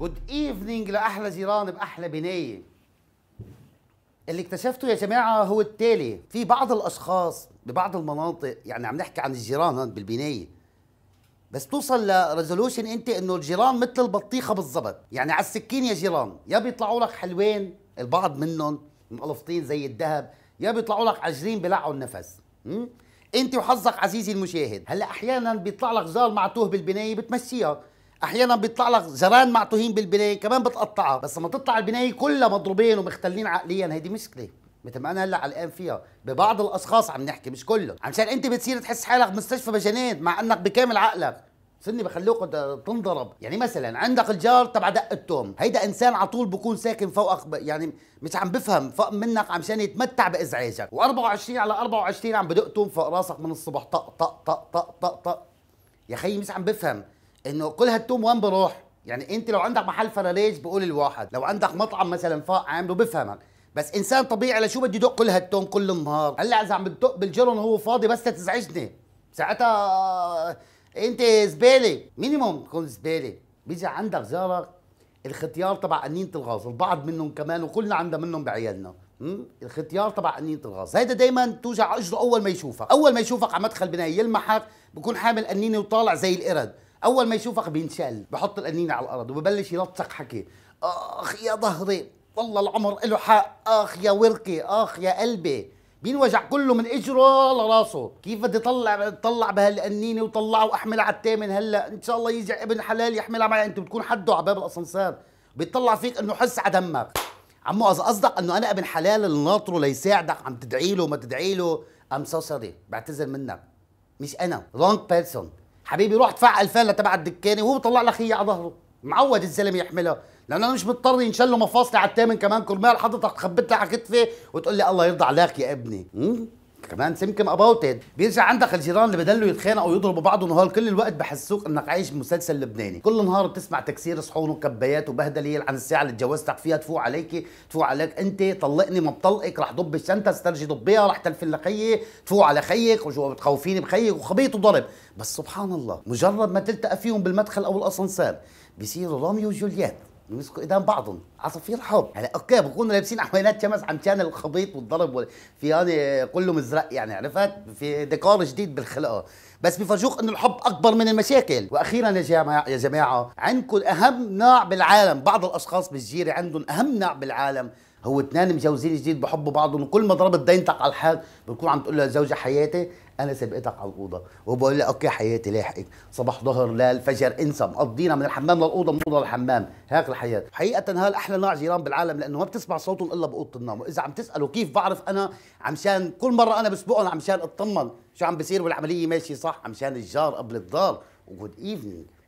جود ايفنينج لاحلى جيران باحلى بنايه اللي اكتشفته يا جماعه هو التالي في بعض الاشخاص ببعض المناطق يعني عم نحكي عن الجيران بالبنايه بس توصل لريزولوشن انت انه الجيران مثل البطيخه بالضبط يعني على السكين يا جيران يا بيطلعوا لك حلوين البعض منهم مقلفطين زي الذهب يا بيطلعوا لك عجرين بلعوا النفس انت وحظك عزيزي المشاهد هلا احيانا بيطلع لك جار معتوه بالبنايه بتمشيها احيانا بيطلع لك زران معطوهين بالبنايه كمان بتقطعها بس لما تطلع البنايه كلها مضروبين ومختلين عقليا هيدي مشكله مثل ما انا هلا قلقان فيها ببعض الاشخاص عم نحكي مش كلهم عشان انت بتصير تحس حالك مستشفى بجنان مع انك بكامل عقلك سني بخلوك تنضرب يعني مثلا عندك الجار تبع دق التوم هيدا انسان على طول بكون ساكن فوقك يعني مش عم بفهم فوق منك عشان يتمتع بازعاجك و24 على 24 عم بدق توم فوق راسك من الصبح طق طق طق طق طق طق يا خيي مش عم بفهم انه كل هالتوم وين بروح يعني انت لو عندك محل فراليج بقول الواحد لو عندك مطعم مثلا فاق عامله بفهمك بس انسان طبيعي لشو بده يدق كل هالتوم كل النهار هلا اذا عم بتدق بالجرن وهو فاضي بس تزعجني ساعتها آه، انت زباله مينيموم تكون زباله بيجي عندك زارك الختيار تبع قنينه الغاز البعض منهم كمان وكلنا عندنا منهم بعيالنا الختيار تبع قنينه الغاز هيدا دايما توجع اجره اول ما يشوفك اول ما يشوفك على مدخل بنايه يلمحك بكون حامل قنينه وطالع زي القرد اول ما يشوفك بينشال بحط القنينه على الارض وببلش يلطق حكي اخ يا ظهري والله العمر له حق اخ يا وركي اخ يا قلبي بينوجع كله من اجره لراسه كيف بدي طلع طلع بهالقنينه وطلعها واحملها على الثامن هلا ان شاء الله يجي ابن حلال يحملها معي انت بتكون حده على باب الاسانسير بيطلع فيك انه حس على دمك عمو قصدك انه انا ابن حلال اللي ناطره ليساعدك عم تدعي له وما تدعي له ام سو سوري بعتذر منك مش انا رونج بيرسون حبيبي روح ادفع فله تبع الدكانه وهو بيطلع لك هي على ظهره معود الزلمه يحملها لانه انا مش مضطر ينشل له مفاصلي على الثامن كمان كرمال حضرتك تخبط لي على كتفي وتقول لي الله يرضى عليك يا ابني كمان سمكم اباوت ات بيرجع عندك الجيران اللي بدلوا يتخانقوا ويضربوا بعضهم وهول كل الوقت بحسوك انك عايش بمسلسل لبناني كل نهار بتسمع تكسير صحون وكبايات وبهدله يلعن الساعه اللي تجوزتك فيها تفوق عليكي تفوق عليك انت طلقني ما بطلقك رح ضب الشنطه استرجي ضبيها رح تلف لخيي تفوق على خيك بتخوفيني بخيك وخبيط وضرب بس سبحان الله مجرد ما تلتقى فيهم بالمدخل او الاسانسير بيصيروا روميو وجولييت يمسكوا ايدين بعضهم عصافير حب يعني اوكي بكونوا لابسين عوينات شمس كان الخبيط والضرب في هذا كله مزرق يعني عرفت في ديكور جديد بالخلقه بس بفرجوك انه الحب اكبر من المشاكل واخيرا يا جماعه يا جماعه عندكم اهم نوع بالعالم بعض الاشخاص بالجيره عندهم اهم نوع بالعالم هو اتنين مجوزين جديد بحبوا بعضهم وكل ما ضربت دينتك على الحال بتكون عم تقول لها زوجة حياتي انا سبقتك على الاوضه وبقول لها اوكي حياتي لاحقك صباح ظهر ليل فجر انسى مقضينا من الحمام للاوضه من الاوضه للحمام هاك الحياه حقيقه هاي احلى نوع جيران بالعالم لانه ما بتسمع صوتهم الا باوضه النوم واذا عم تسالوا كيف بعرف انا عمشان كل مره انا بسبقهم عمشان اطمن شو عم بيصير والعمليه ماشيه صح عمشان الجار قبل الدار وجود ايفنينج